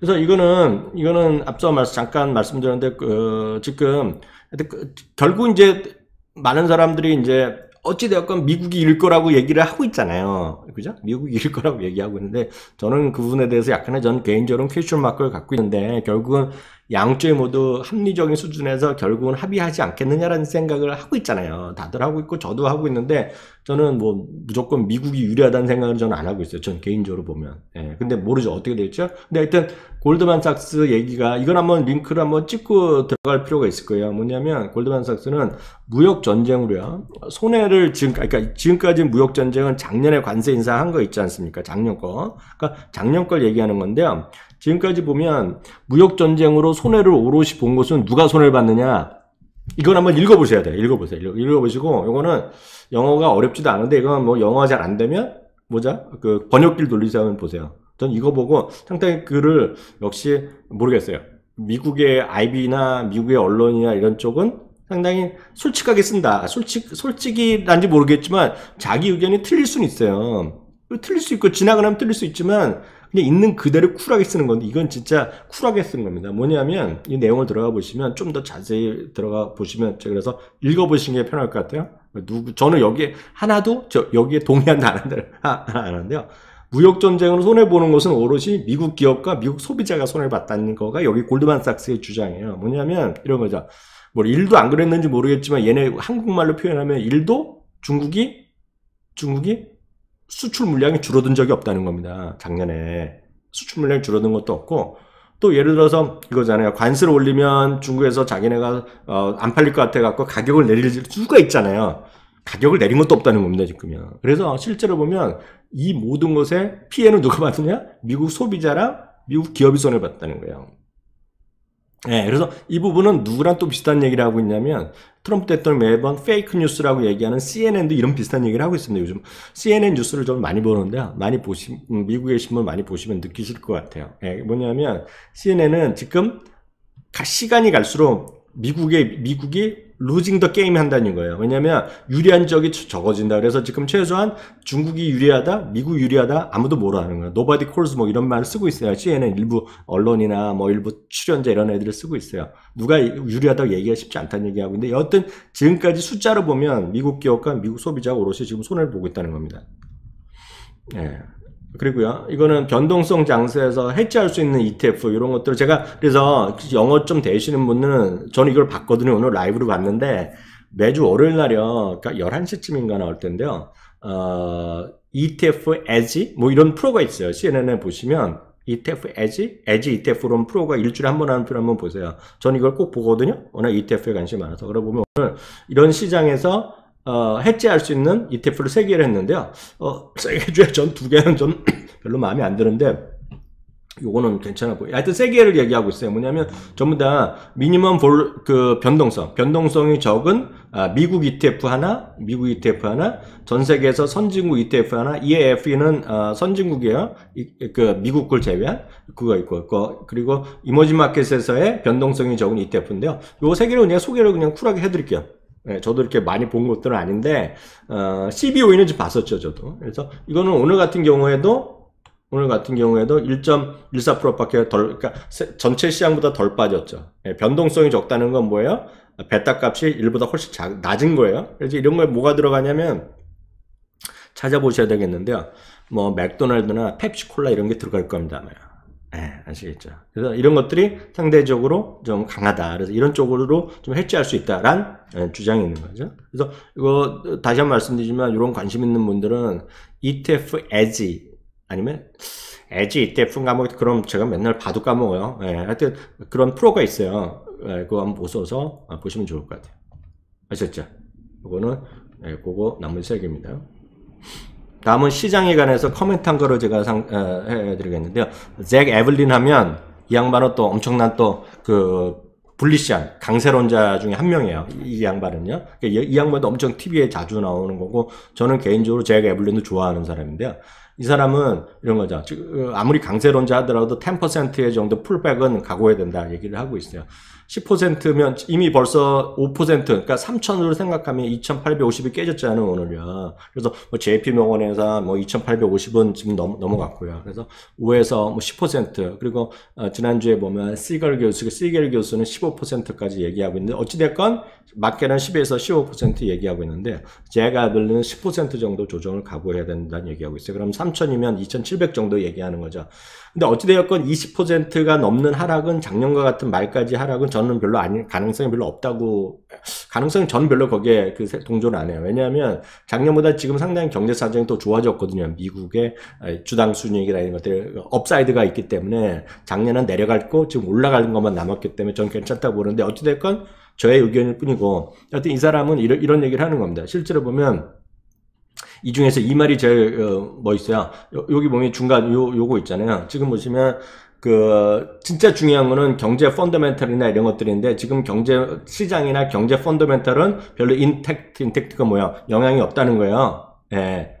그래서 이거는 이거는 앞서 말씀, 잠깐 말씀드렸는데 어, 지금 그, 결국 이제 많은 사람들이 이제 어찌되었건 미국이 일 거라고 얘기를 하고 있잖아요. 그죠? 미국이 일 거라고 얘기하고 있는데, 저는 그 부분에 대해서 약간의 전 개인적인 으로 퀘션 마크를 갖고 있는데, 결국은 양쪽이 모두 합리적인 수준에서 결국은 합의하지 않겠느냐라는 생각을 하고 있잖아요. 다들 하고 있고 저도 하고 있는데 저는 뭐 무조건 미국이 유리하다는 생각을 저는 안 하고 있어요. 전 개인적으로 보면. 예. 근데 모르죠. 어떻게 될지요? 근데 하여튼 골드만삭스 얘기가 이건 한번 링크를 한번 찍고 들어갈 필요가 있을 거예요. 뭐냐면 골드만삭스는 무역 전쟁으로요. 손해를 지금 그러니까 지금까지 무역 전쟁은 작년에 관세 인상한 거 있지 않습니까? 작년 거. 그러니까 작년 걸 얘기하는 건데요. 지금까지 보면 무역 전쟁으로 손해를 오롯이 본 것은 누가 손해를 받느냐 이건 한번 읽어보셔야 돼요. 읽어보세요. 읽어, 보시고 이거는 영어가 어렵지도 않은데 이건 뭐 영어가 잘 안 되면 뭐죠그 번역길 돌리자 면 보세요. 전 이거 보고 상당히 글을 역시 모르겠어요. 미국의 IB나 미국의 언론이나 이런 쪽은 상당히 솔직하게 쓴다. 솔직, 솔직이란지 모르겠지만 자기 의견이 틀릴 수는 있어요. 틀릴 수 있고 지나가 나면 틀릴 수 있지만 그냥 있는 그대로 쿨하게 쓰는 건데 이건 진짜 쿨하게 쓴 겁니다. 뭐냐면 이 내용을 들어가 보시면 좀 더 자세히 들어가 보시면 제가 그래서 읽어보시는 게 편할 것 같아요. 누구 저는 여기에 하나도 저 여기에 동의한다 안 한다 아, 아 안한요 무역 전쟁으로 손해 보는 것은 오롯이 미국 기업과 미국 소비자가 손해 봤다는 거가 여기 골드만삭스의 주장이에요. 뭐냐면 이런 거죠. 뭐 일도 안 그랬는지 모르겠지만 얘네 한국말로 표현하면 일도 중국이 중국이 수출 물량이 줄어든 적이 없다는 겁니다. 작년에 수출 물량이 줄어든 것도 없고 또 예를 들어서 이거잖아요. 관세를 올리면 중국에서 자기네가 어, 안 팔릴 것 같아 갖고 가격을 내릴 수가 있잖아요. 가격을 내린 것도 없다는 겁니다 지금요. 그래서 실제로 보면 이 모든 것에 피해는 누가 받느냐? 미국 소비자랑 미국 기업이 손해 봤다는 거예요. 예, 그래서 이 부분은 누구랑 또 비슷한 얘기를 하고 있냐면 트럼프 대통령 매번 페이크 뉴스라고 얘기하는 CNN도 이런 비슷한 얘기를 하고 있습니다. 요즘 CNN 뉴스를 좀 많이 보는데요. 많이 보시 음, 미국의 신문 많이 보시면 느끼실 것 같아요. 예, 뭐냐면 CNN은 지금 시간이 갈수록 미국의 미국이 루징 더 게임 한다는 거예요. 왜냐면 하 유리한 적이 적어진다. 그래서 지금 최소한 중국이 유리하다, 미국 유리하다 아무도 모르는 거예요. 노바디 콜스 뭐 이런 말을 쓰고 있어요. CNN 일부 언론이나 뭐 일부 출연자 이런 애들을 쓰고 있어요. 누가 유리하다고 얘기가 쉽지 않다는 얘기하고 있는데 여하튼 지금까지 숫자로 보면 미국 기업과 미국 소비자가 오롯이 지금 손해를 보고 있다는 겁니다. 예. 그리고요 이거는 변동성 장세에서 해지할 수 있는 ETF 이런 것들 을 제가 그래서 영어 좀 되시는 분은 들 저는 이걸 봤거든요 오늘 라이브로 봤는데 매주 월요일 날이요 그러니까 11시쯤인가 나올 텐데요 어, ETF 에지 뭐 이런 프로가 있어요 CNN에 보시면 ETF 에지 에지 ETF론 로 프로가 일주일에 한 번 하는 프로 한번 보세요 저는 이걸 꼭 보거든요 워낙 ETF에 관심이 많아서 그러다 보면 오늘 이런 시장에서 어, 해제할 수 있는 ETF를 3개를 했는데요. 어, 3개 중에 전 두개는좀 별로 마음에 안 드는데, 요거는 괜찮아 보여요. 하여튼 세 개를 얘기하고 있어요. 뭐냐면 전부 다 미니멈 볼 그 변동성, 변동성이 적은 아, 미국 ETF 하나, 미국 ETF 하나, 전 세계에서 선진국 ETF 하나, EAF는 아, 선진국이에요. 이, 그 미국 걸 제외한 그거 있고, 그, 그리고 이머지 마켓에서의 변동성이 적은 ETF인데요. 요 세 개를 그냥 소개를 그냥 쿨하게 해드릴게요. 예, 저도 이렇게 많이 본 것들은 아닌데 어, CBOE는 좀 봤었죠 저도 그래서 이거는 오늘 같은 경우에도 오늘 같은 경우에도 1.14%밖에 덜 그러니까 전체 시장보다 덜 빠졌죠 예, 변동성이 적다는 건 뭐예요? 베타값이 1보다 훨씬 작, 낮은 거예요 그래서 이런 거에 뭐가 들어가냐면 찾아보셔야 되겠는데요 뭐 맥도날드나 펩시콜라 이런 게 들어갈 겁니다 아마 네, 아시겠죠? 그래서 이런 것들이 상대적으로 좀 강하다. 그래서 이런 쪽으로 좀 해체할 수 있다란 예, 주장이 있는 거죠. 그래서 이거 다시 한 번 말씀드리지만 이런 관심 있는 분들은 ETF 에지 아니면 에지 ETF 까먹 뭐 그럼 제가 맨날 바둑 까먹어요. 네, 하여튼 그런 프로가 있어요. 네, 그거 한번 보셔서 보시면 좋을 것 같아요. 아셨죠? 이거는 네, 그거 나머지 세 개입니다. 남은 시장에 관해서 커멘트 한 거로 제가 상, 에, 어, 해드리겠는데요. 잭 에블린 하면 이 양반은 또 엄청난 또그 블리시한 강세론자 중에 한 명이에요. 이, 양반은요. 그러니까 이, 이 양반도 엄청 TV에 자주 나오는 거고 저는 개인적으로 잭 에블린도 좋아하는 사람인데요. 이 사람은 이런 거죠. 어, 아무리 강세론자 하더라도 10%의 정도 풀백은 각오해야 된다 얘기를 하고 있어요. 10%면 이미 벌써 5% 그러니까 3천으로 생각하면 2,850이 깨졌잖아요 오늘요. 그래서 뭐 JP 명원에서 뭐 2,850은 지금 넘, 넘어갔고요. 그래서 5에서 뭐10% 그리고 어, 지난주에 보면 시걸 교수, 시겔 그 교수는 15%까지 얘기하고 있는데 어찌됐건 맞게는 10에서 15% 얘기하고 있는데 제가 들리는 10% 정도 조정을 각오해야 된다는 얘기하고 있어요. 그럼 3천이면 2,700 정도 얘기하는 거죠. 근데 어찌되었건 20%가 넘는 하락은 작년과 같은 말까지 하락은 저는 별로 아니, 가능성이 별로 없다고, 가능성이 저는 별로 거기에 그 동조를 안 해요. 왜냐하면 작년보다 지금 상당히 경제 사정이 또 좋아졌거든요. 미국의 아, 주당 순이익이나 이런 것들, 업사이드가 있기 때문에 작년은 내려갔고 지금 올라가는 것만 남았기 때문에 저는 괜찮다고 보는데 어찌됐건 저의 의견일 뿐이고, 여튼이 사람은 이런, 이런 얘기를 하는 겁니다. 실제로 보면, 이 중에서 이 말이 제일 어, 멋있어요. 요, 여기 보면 중간 요 요거 있잖아요. 지금 보시면 그 진짜 중요한 거는 경제 펀더멘털이나 이런 것들인데 지금 경제 시장이나 경제 펀더멘털은 별로 인텍트 인텍트가 뭐야 영향이 없다는 거예요. 예.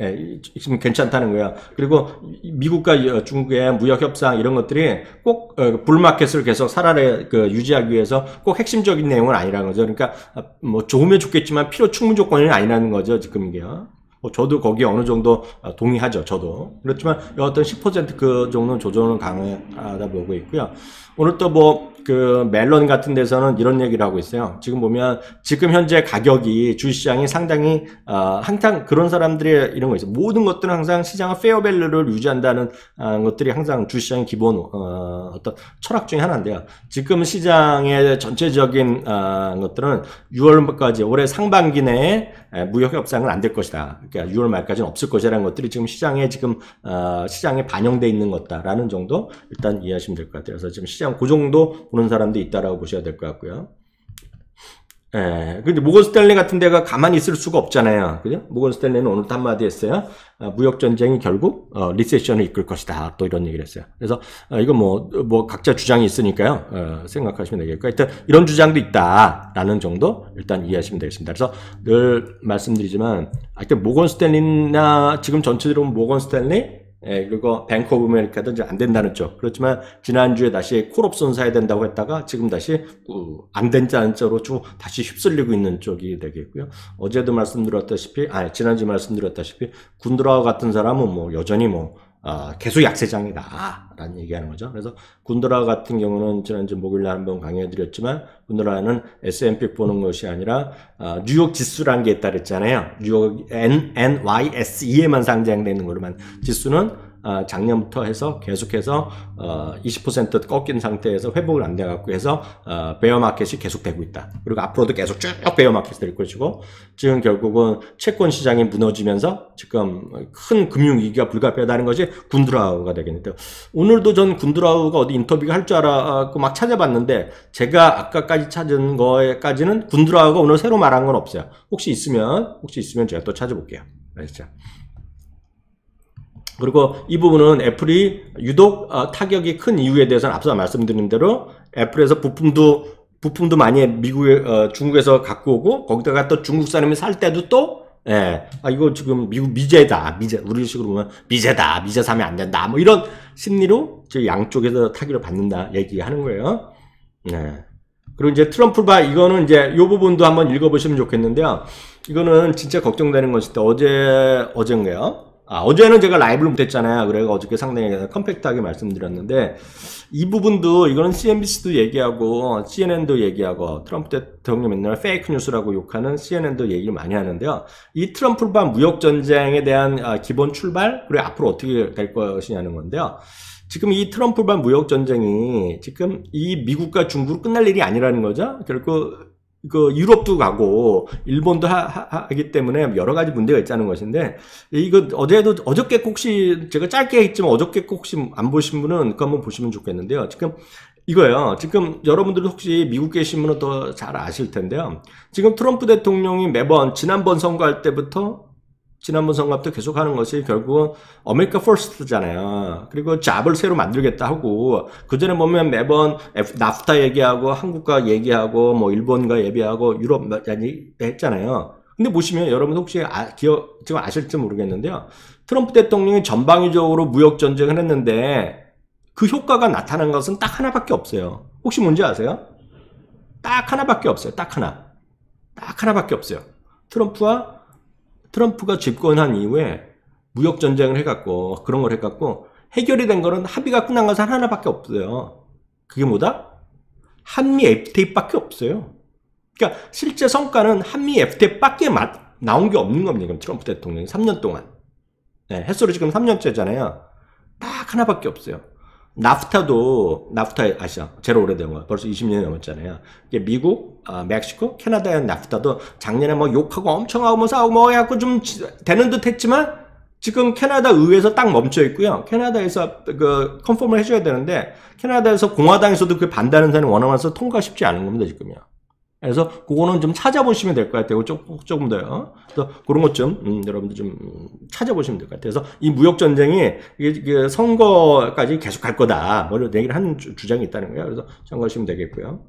예, 지금 괜찮다는 거야. 그리고 미국과 중국의 무역 협상 이런 것들이 꼭 어, 그 불마켓을 계속 살아내 그 유지하기 위해서 꼭 핵심적인 내용은 아니라는 거죠. 그러니까 아, 뭐 좋으면 좋겠지만 필요 충분 조건이 아니라는 거죠. 지금 이게요. 뭐 저도 거기에 어느 정도 아, 동의하죠. 저도. 그렇지만 여하 10%그 정도는 조정을 강하다 보고 있고요. 오늘 또뭐 그 멜론 같은 데서는 이런 얘기를 하고 있어요. 지금 보면 지금 현재 가격이 주시장이 상당히 어, 항상 그런 사람들의 이런 거 있어요. 모든 것들은 항상 시장은 페어밸류를 유지한다는 어, 것들이 항상 주시장의 기본 어, 어떤 철학 중에 하나인데요. 지금 시장의 전체적인 어, 것들은 6월까지 올해 상반기 내에 무역 협상은 안될 것이다. 그러니까 6월 말까지는 없을 것이라는 것들이 지금 시장에 지금 어, 시장에 반영돼 있는 것다라는 정도 일단 이해하시면 될 것 같아요. 그래서 지금 시장 그 정도 보는 사람도 있다라고 보셔야 될 것 같고요. 예. 근데 모건 스탠리 같은 데가 가만히 있을 수가 없잖아요. 그죠? 모건 스탠리는 오늘 한마디 했어요. 아, 무역 전쟁이 결국 어, 리세션을 이끌 것이다. 또 이런 얘기를 했어요. 그래서 아, 이거 뭐뭐 뭐 각자 주장이 있으니까요. 어, 생각하시면 되겠고 하여튼 이런 주장도 있다라는 정도 일단 이해하시면 되겠습니다. 그래서 늘 말씀드리지만 하여튼 모건 스탠리나 지금 전체적으로 모건 스탠리 예, 그리고 뱅크 오브 메리카도 이제 안 된다는 쪽. 그렇지만 지난주에 다시 콜옵션 사야 된다고 했다가 지금 다시 어, 안 된다는 쪽으로 쭉 다시 휩쓸리고 있는 쪽이 되겠고요. 어제도 말씀드렸다시피, 아 지난주 말씀드렸다시피 군드라와 같은 사람은 뭐 여전히 뭐 어, 아, 개수 약세장이다라는 얘기하는 거죠. 그래서 군드라 같은 경우는 지난주 목요일 날 한번 강의해드렸지만 군드라는 S&P 보는 것이 아니라 어, 뉴욕 지수라는 게 있다 그랬잖아요. 뉴욕 N, NYSE에만 상장되는 거로만 지수는 아, 작년부터 해서 계속해서 어, 20% 꺾인 상태에서 회복을 안 돼갖고 해서 어, 베어 마켓이 계속되고 있다. 그리고 앞으로도 계속 쭉 베어 마켓이 될 것이고 지금 결국은 채권 시장이 무너지면서 지금 큰 금융 위기가 불가피하다는 것이 군드라우가 되겠는데요. 오늘도 전 군드라우가 어디 인터뷰가 할 줄 알았고 막 찾아봤는데 제가 아까까지 찾은 거에까지는 군드라우가 오늘 새로 말한 건 없어요. 혹시 있으면 혹시 있으면 제가 또 찾아볼게요. 알겠죠? 그리고 이 부분은 애플이 유독 아, 타격이 큰 이유에 대해서는 앞서 말씀드린 대로 애플에서 부품도 부품도 많이 미국에 어, 중국에서 갖고 오고 거기다가 또 중국 사람이 살 때도 또 예, 아, 이거 지금 미국 미제다, 미제, 우리식으로 보면 미제다, 미제 사면 안 된다, 뭐 이런 심리로 저 양쪽에서 타격을 받는다 얘기하는 거예요. 예. 그리고 이제 트럼프 바 이거는 이제 요 부분도 한번 읽어보시면 좋겠는데요. 이거는 진짜 걱정되는 것인데 어제 어젠가요? 아, 어제는 제가 라이브를 못했잖아요. 그래서 어저께 상당히 컴팩트하게 말씀드렸는데 이 부분도 이거는 CNBC도 얘기하고 CNN도 얘기하고 트럼프 대통령 맨날 페이크 뉴스라고 욕하는 CNN도 얘기를 많이 하는데요. 이 트럼프반 무역 전쟁에 대한 아, 기본 출발 그리고 앞으로 어떻게 될 것이냐는 건데요. 지금 이 트럼프반 무역 전쟁이 지금 이 미국과 중국으로 끝날 일이 아니라는 거죠. 결국 그 유럽도 가고 일본도 하, 기 때문에 여러 가지 문제가 있다는 것인데 이거 어제도 어저께 혹시 제가 짧게 했지만 어저께 혹시 안 보신 분은 그 한번 보시면 좋겠는데요. 지금 이거요. 지금 여러분들 혹시 미국 계신 분은 더 잘 아실 텐데요. 지금 트럼프 대통령이 매번 지난번 선거할 때부터 지난번 성갑도 계속 하는 것이 결국은 아메리카 퍼스트잖아요. 그리고 잡을 새로 만들겠다 하고 그전에 보면 매번 나프타 얘기하고 한국과 얘기하고 뭐 일본과 예비하고 유럽 뭐 했잖아요. 근데 보시면 여러분 혹시 아, 기억 지금 아실지 모르겠는데요. 트럼프 대통령이 전방위적으로 무역 전쟁을 했는데 그 효과가 나타난 것은 딱 하나밖에 없어요. 혹시 뭔지 아세요? 딱 하나밖에 없어요. 딱 하나. 딱 하나밖에 없어요. 트럼프와 트럼프가 집권한 이후에 무역 전쟁을 해갖고 그런 걸 해갖고 해결이 된 거는 합의가 끝난 것은 하나밖에 없어요. 그게 뭐다? 한미 FTA밖에 없어요. 그러니까 실제 성과는 한미 FTA밖에 나온 게 없는 겁니다. 지금 트럼프 대통령이 3년 동안 네, 햇수로 지금 3년째잖아요. 딱 하나밖에 없어요. 나프타도 나프타 아시죠? 제로 오래된 거 벌써 20년이 넘었잖아요. 이게 미국, 아, 멕시코, 캐나다의 나프타도 작년에 뭐 욕하고 엄청 하고 뭐 싸우고 뭐 해갖고 좀 되는 듯했지만 지금 캐나다 의회에서 딱 멈춰 있고요. 캐나다에서 그 컨펌을 해줘야 되는데 캐나다에서 공화당에서도 그 반대하는 사람이 원하면서 통과 쉽지 않은 겁니다 지금요. 그래서 그거는 좀 찾아보시면 될 것 같아요. 조금 조금 더요. 그래서 그런 것좀 음, 여러분들 좀 찾아보시면 될 것 같아요. 그래서 이 무역 전쟁이 이게, 선거까지 계속 갈 거다. 뭐 이런 얘기를 하는 주장이 있다는 거예요. 그래서 참고하시면 되겠고요.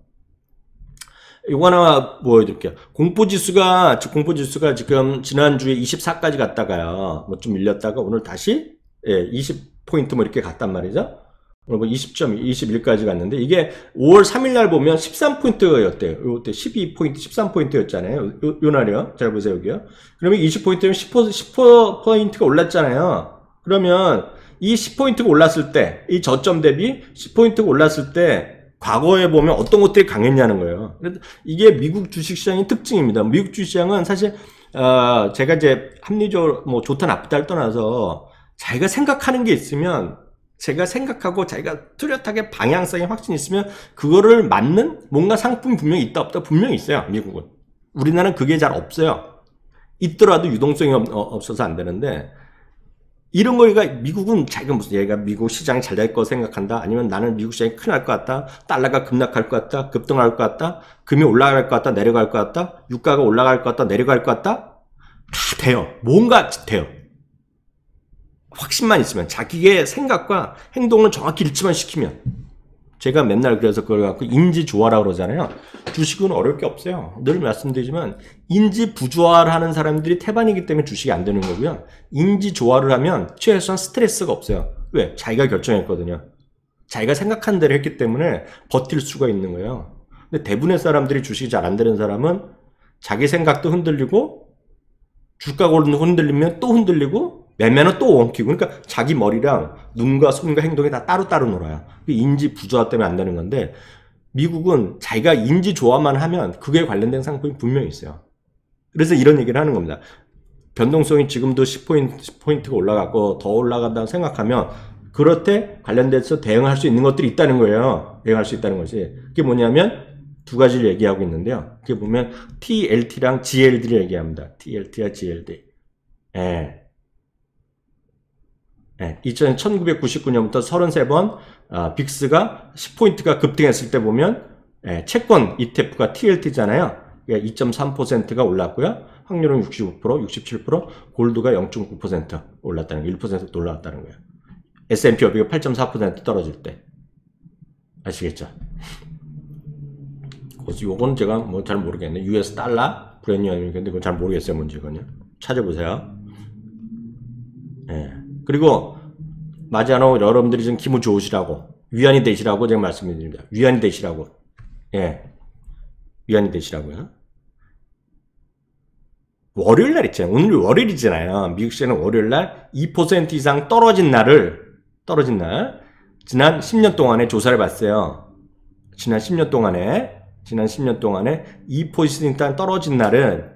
이거 하나 보여드릴게요. 공포지수가, 공포지수가 지금 지난주에 24까지 갔다가요. 뭐 좀 밀렸다가 오늘 다시, 예, 20포인트 뭐 이렇게 갔단 말이죠. 뭐 20점, 뭐 21까지 갔는데 이게 5월 3일 날 보면 13포인트였대요. 이때 12포인트, 13포인트였잖아요. 요, 요 날이요. 잘 보세요, 여기요. 그러면 20포인트면 10포, 인트가 올랐잖아요. 그러면 이 10포인트가 올랐을 때, 이 저점 대비 10포인트가 올랐을 때 과거에 보면 어떤 것들이 강했냐는 거예요. 이게 미국 주식시장의 특징입니다. 미국 주식시장은 사실 어, 제가 이제 합리적으로 뭐 좋다 나쁘다를 떠나서 자기가 생각하는 게 있으면 제가 생각하고 자기가 뚜렷하게 방향성이 확신이 있으면 그거를 맞는 뭔가 상품이 분명히 있다 없다 분명히 있어요 미국은 우리나라는 그게 잘 없어요 있더라도 유동성이 없, 어, 없어서 안 되는데 이런 거가 미국은 자기가 무슨 얘가 미국 시장이 잘 될 거 생각한다 아니면 나는 미국 시장이 큰일 날 것 같다 달러가 급락할 것 같다 급등할 것 같다 금이 올라갈 것 같다 내려갈 것 같다 유가가 올라갈 것 같다 내려갈 것 같다 다 돼요 뭔가 돼요 확신만 있으면 자기의 생각과 행동을 정확히 일치만 시키면 제가 맨날 그래서 그걸 갖고 인지 조화라 고 그러잖아요. 주식은 어려울 게 없어요. 늘 말씀드리지만 인지 부조화를 하는 사람들이 태반이기 때문에 주식이 안 되는 거고요. 인지 조화를 하면 최소한 스트레스가 없어요. 왜? 자기가 결정했거든요. 자기가 생각한 대로 했기 때문에 버틸 수가 있는 거예요. 근데 대부분의 사람들이 주식이 잘 안 되는 사람은 자기 생각도 흔들리고 주가고르는 흔들리면 또 흔들리고 매매는또 원키고 그러니까 자기 머리랑 눈과 손과 행동이 다 따로따로 놀아요. 그 인지 부조화 때문에 안 되는 건데 미국은 자기가 인지 조화만 하면 그게 관련된 상품이 분명히 있어요. 그래서 이런 얘기를 하는 겁니다. 변동성이 지금도 10포인트, 10포인트가 올라갔고 더 올라간다고 생각하면 그렇대 관련돼서 대응할 수 있는 것들이 있다는 거예요. 대응할 수 있다는 것이. 그게 뭐냐면 두 가지를 얘기하고 있는데요. 그게 보면 TLT랑 GLD를 얘기합니다. TLT와 GLD. 예. 2000, 1999년부터 33번 빅스가 10포인트가 급등했을 때 보면 예, 채권 ETF가 TLT잖아요. 2.3%가 올랐고요. 확률은 65%, 67%, 골드가 0.9% 올랐다는 거예요. 1% 올라왔다는 거예요. S&P 500이 8.4% 떨어질 때. 아시겠죠? 그래서 요건 제가 뭐 잘 모르겠네. US 달러, 브랜뉴 아니면 근데 그건 잘 모르겠어요, 뭔지 그건요. 찾아보세요. 그리고 마지않아 여러분들이 지금 기분 좋으시라고 위안이 되시라고 제가 말씀드립니다. 위안이 되시라고 예 위안이 되시라고요. 월요일 날 있잖아요. 오늘 월요일이잖아요. 미국 시간은 월요일 날 2% 이상 떨어진 날을 떨어진 날 지난 10년 동안에 조사를 봤어요. 지난 10년 동안에 지난 10년 동안에 2% 이상 떨어진 날은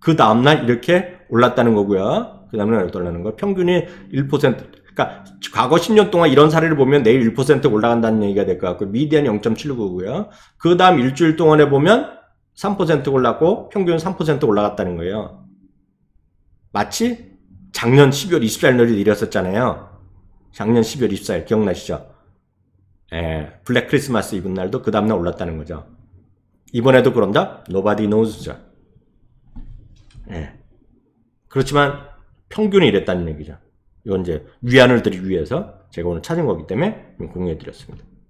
그 다음날 이렇게 올랐다는 거고요. 그 다음에 달러라는 거 평균이 1%. 그러니까 과거 10년 동안 이런 사례를 보면 내일 1% 올라간다는 얘기가 될 것 같고 미디안 0.79고요. 그 다음 일주일 동안에 보면 3% 올랐고 평균 3% 올라갔다는 거예요. 마치 작년 12월 24일 날이 이랬었잖아요. 작년 12월 24일 기억나시죠? 예, 블랙 크리스마스 이은 날도 그 다음날 올랐다는 거죠. 이번에도 그런다? Nobody knows죠. 예. 그렇지만 평균이 이랬다는 얘기죠. 이건 이제 위안을 드리기 위해서 제가 오늘 찾은 거기 때문에 공유해 드렸습니다.